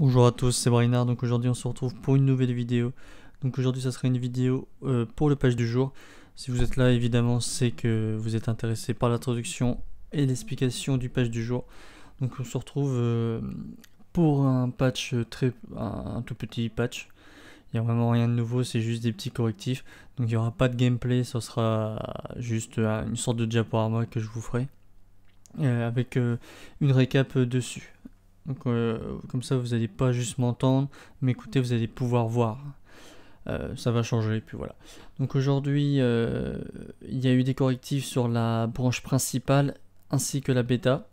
Bonjour à tous, c'est Brainard, donc aujourd'hui on se retrouve pour une nouvelle vidéo. Donc aujourd'hui ça sera une vidéo euh, pour le patch du jour. Si vous êtes là évidemment c'est que vous êtes intéressé par l'introduction et l'explication du patch du jour. Donc on se retrouve euh, pour un patch très... un tout petit patch. Il n'y a vraiment rien de nouveau, c'est juste des petits correctifs. Donc il n'y aura pas de gameplay, ce sera juste euh, une sorte de diaporama que je vous ferai. avec une récap dessus. Donc, euh, comme ça, vous n'allez pas juste m'entendre, mais écoutez, vous allez pouvoir voir. Euh, ça va changer, puis voilà. Donc aujourd'hui, euh, il y a eu des correctifs sur la branche principale ainsi que la bêta.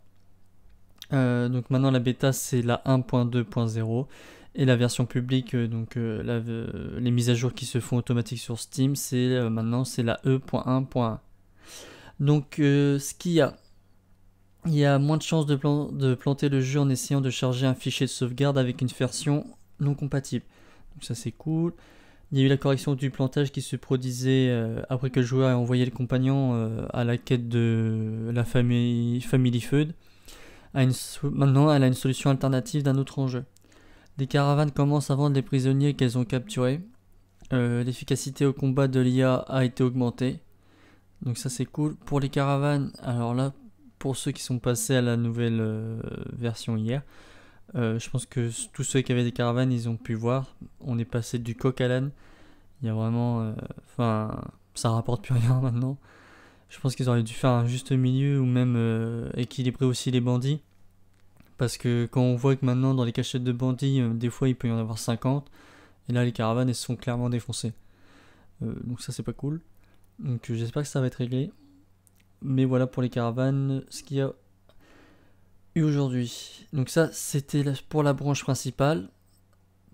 donc maintenant, la bêta, c'est la 1.2.0. Et la version publique, donc les mises à jour qui se font automatiques sur Steam, c'est maintenant c'est la E.1.1. Donc ce qu'il y a, il y a moins de chances de, de, planter le jeu en essayant de charger un fichier de sauvegarde avec une version non compatible. Donc ça c'est cool. Il y a eu la correction du plantage qui se produisait euh, après que le joueur ait envoyé le compagnon euh, à la quête de la famille Family Feud. Maintenant, elle a une solution alternative d'un autre enjeu. Des caravanes commencent à vendre les prisonniers qu'elles ont capturés. Euh, l'efficacité au combat de l'IA a été augmentée. Donc ça c'est cool. Pour les caravanes, alors là, pour ceux qui sont passés à la nouvelle euh, version hier, euh, je pense que tous ceux qui avaient des caravanes, ils ont pu voir. On est passé du coq à l'âne. Il y a vraiment. Euh, enfin, ça rapporte plus rien maintenant. Je pense qu'ils auraient dû faire un juste milieu ou même équilibrer aussi les bandits. Parce que quand on voit que maintenant, dans les cachettes de bandits, des fois, il peut y en avoir 50. Et là, les caravanes, elles sont clairement défoncées. donc, ça, c'est pas cool. Donc, j'espère que ça va être réglé. Mais voilà pour les caravanes, ce qu'il y a eu aujourd'hui. Donc ça, c'était pour la branche principale.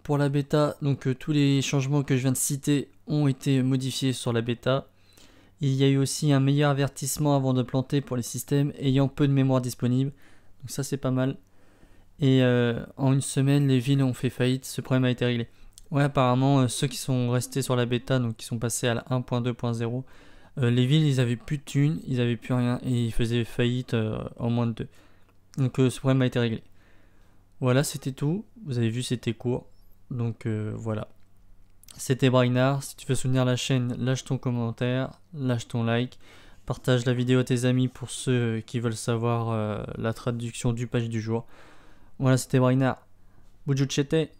Pour la bêta, donc euh, tous les changements que je viens de citer ont été modifiés sur la bêta. Il y a eu aussi un meilleur avertissement avant de planter pour les systèmes ayant peu de mémoire disponible. Donc ça c'est pas mal. Et euh, en une semaine, les villes ont fait faillite, ce problème a été réglé. Ouais, apparemment, euh, ceux qui sont restés sur la bêta, donc qui sont passés à la 1.2.0, euh, les villes, ils avaient plus de thunes, ils avaient plus rien et ils faisaient faillite euh, en moins de deux. Donc euh, ce problème a été réglé. Voilà, c'était tout. Vous avez vu, c'était court. Donc voilà. C'était Brainard. Si tu veux soutenir la chaîne, lâche ton commentaire, lâche ton like. Partage la vidéo à tes amis pour ceux qui veulent savoir la traduction du page du jour. Voilà, c'était Brainard. Bujuchete.